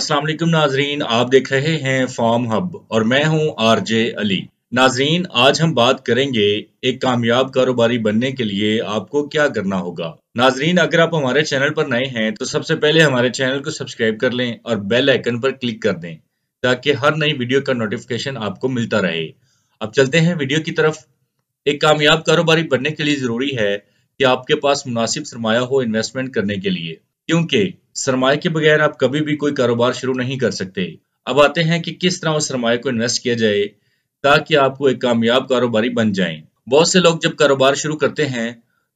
अस्सलाम वालेकुम नाजरीन आप देख रहे हैं फॉर्म हब और मैं हूं आरजे अली नाजरीन आज हम बात करेंगे एक कामयाब कारोबारी बनने के लिए आपको क्या करना होगा नाजरीन अगर आप हमारे चैनल पर नए हैं तो सबसे पहले हमारे चैनल को सब्सक्राइब कर लें और बेल आइकन पर क्लिक कर दें ताकि हर नई वीडियो का नोटिफिकेशन आपको मिलता रहे अब चलते हैं वीडियो की तरफ एक कामयाब कारोबारी बनने के लिए ज़रूरी है कि आपके पास मुनासिब सरमाया हो इन्वेस्टमेंट करने के लिए क्योंकि सरमाए के बगैर आप कभी भी कोई कारोबार शुरू नहीं कर सकते अब आते हैं कि किस तरह उस सरमाए को इन्वेस्ट किया जाए ताकि आपको एक कामयाब कारोबारी बन जाए बहुत से लोग जब कारोबार शुरू करते हैं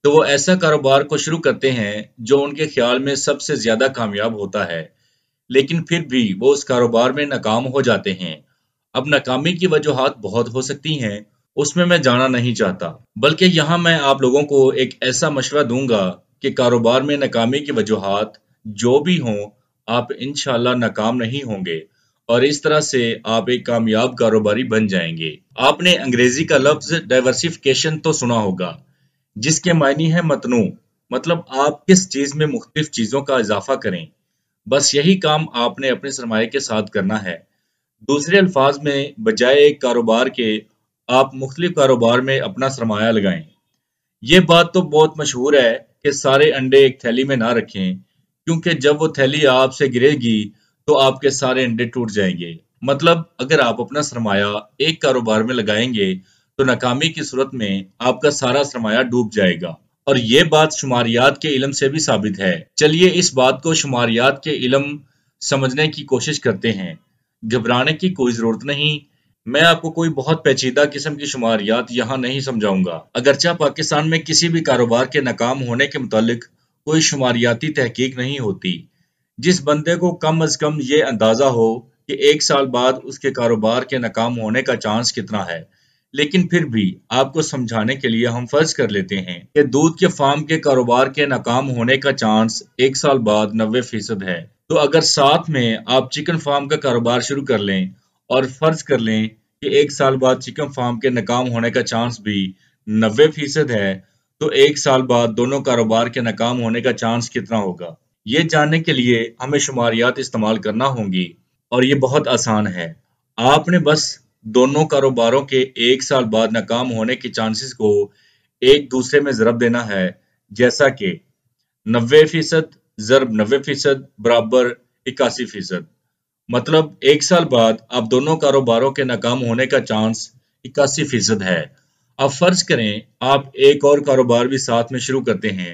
तो वो ऐसा कारोबार को शुरू करते हैं जो उनके ख्याल में सबसे ज्यादा कामयाब होता है लेकिन फिर भी वो उस कारोबार में नाकाम हो जाते हैं अब नाकामी की वजूहत बहुत हो सकती हैं उसमें मैं जाना नहीं चाहता बल्कि यहाँ मैं आप लोगों को एक ऐसा मशवरा दूंगा कि कारोबार में नाकामी की वजूहत जो भी हों आप इन नाकाम नहीं होंगे और इस तरह से आप एक कामयाब कारोबारी बन जाएंगे आपने अंग्रेजी का लफ्ज डाइवर्सिफिकेशन तो सुना होगा जिसके मायने हैं मतनू मतलब आप किस चीज में मुख्त चीजों का इजाफा करें बस यही काम आपने अपने सरमाए के साथ करना है दूसरे अल्फाज में बजाय एक कारोबार के आप मुख्तलिफ कारोबार में अपना सरमाया लगाएं ये बात तो बहुत मशहूर है कि सारे अंडे एक थैली में ना रखें क्योंकि जब वो थैली आपसे गिरेगी तो आपके सारे अंडे टूट जाएंगे मतलब अगर आप अपना सरमाया एक कारोबार में लगाएंगे तो नाकामी की सूरत में आपका सारा सरमाया डूब जाएगा और ये बात शुमारियात के इलम से भी साबित है चलिए इस बात को शुमारियात के इलम समझने की कोशिश करते हैं घबराने की कोई ज़रूरत नहीं मैं आपको कोई बहुत पेचीदा किस्म की शुमारियात यहाँ नहीं समझाऊंगा अगरचा पाकिस्तान में किसी भी कारोबार के नाकाम होने के मुतालिक कोई शुमारियाती तहकीक नहीं होती जिस बंदे को कम अज कम ये अंदाज़ा हो कि एक साल बाद उसके कारोबार के नाकाम होने का चांस कितना है लेकिन फिर भी आपको समझाने के लिए हम फर्ज कर लेते हैं कि दूध के फार्म के कारोबार के नाकाम होने का चांस एक साल बाद नब्बे फीसद है तो अगर साथ में आप चिकन फार्म का कारोबार शुरू कर लें और फर्ज कर लें कि एक साल बाद चिकन फार्म के नाकाम होने का चांस भी नब्बे फीसद है तो एक साल बाद दोनों कारोबार के नाकाम होने का चांस कितना होगा ये जानने के लिए हमें शुमारियात इस्तेमाल करना होंगी और ये बहुत आसान है आपने बस दोनों कारोबारों के एक साल बाद नाकाम होने के चांसेस को एक दूसरे में ज़रब देना है जैसा कि नब्बे फीसद ज़रब नब्बे फीसद बराबर इक्यासी फीसद मतलब एक साल बाद आप दोनों कारोबारों के नाकाम होने का चांस इक्यासी फीसद है अब फर्ज करें आप एक और कारोबार भी साथ में शुरू करते हैं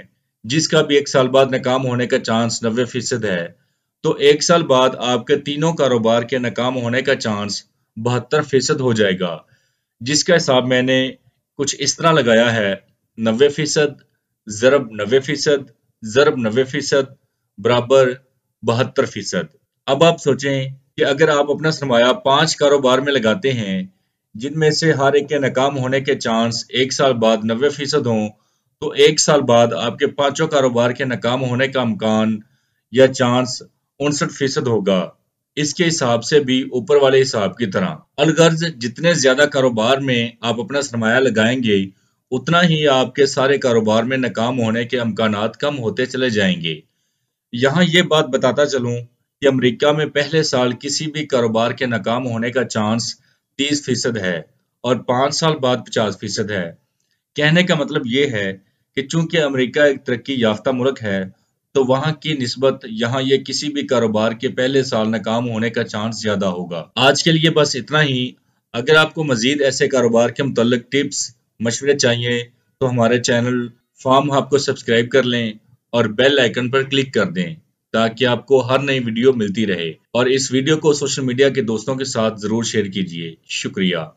जिसका भी एक साल बाद नाकाम होने का चांस नबे फीसद है तो एक साल बाद आपके तीनों कारोबार के नाकाम होने का चांस बहत्तर फीसद हो जाएगा जिसका हिसाब मैंने कुछ इस तरह लगाया है नबे फीसद ज़रब नबे फीसद ज़रब नबे फीसद बराबर बहत्तर फीसद अब आप सोचें कि अगर आप अपना सरमाया पांच कारोबार में लगाते हैं जिनमें से हर एक के नाकाम होने के चांस एक साल बाद नब्बे फीसद हों तो एक साल बाद आपके पांचों कारोबार के नाकाम होने का अमकान या चांस उनसठ फीसद होगा इसके हिसाब से भी ऊपर वाले हिसाब की तरह अलगर्ज जितने ज्यादा कारोबार में आप अपना सरमाया लगाएंगे उतना ही आपके सारे कारोबार में नाकाम होने के अमकान कम होते चले जाएंगे यहाँ ये बात बताता चलूँ कि अमेरिका में पहले साल किसी भी कारोबार के नाकाम होने का चांस 30 फीसद है और पाँच साल बाद 50 फीसद है कहने का मतलब ये है कि चूंकि अमेरिका एक तरक्की याफ्ता मुल्क है तो वहाँ की नस्बत यहाँ ये किसी भी कारोबार के पहले साल नाकाम होने का चांस ज़्यादा होगा आज के लिए बस इतना ही अगर आपको मजीद ऐसे कारोबार के मुतल टिप्स मशवरे चाहिए तो हमारे चैनल फार्म हब को सब्सक्राइब कर लें और बेल आइकन पर क्लिक कर दें ताकि आपको हर नई वीडियो मिलती रहे और इस वीडियो को सोशल मीडिया के दोस्तों के साथ जरूर शेयर कीजिए शुक्रिया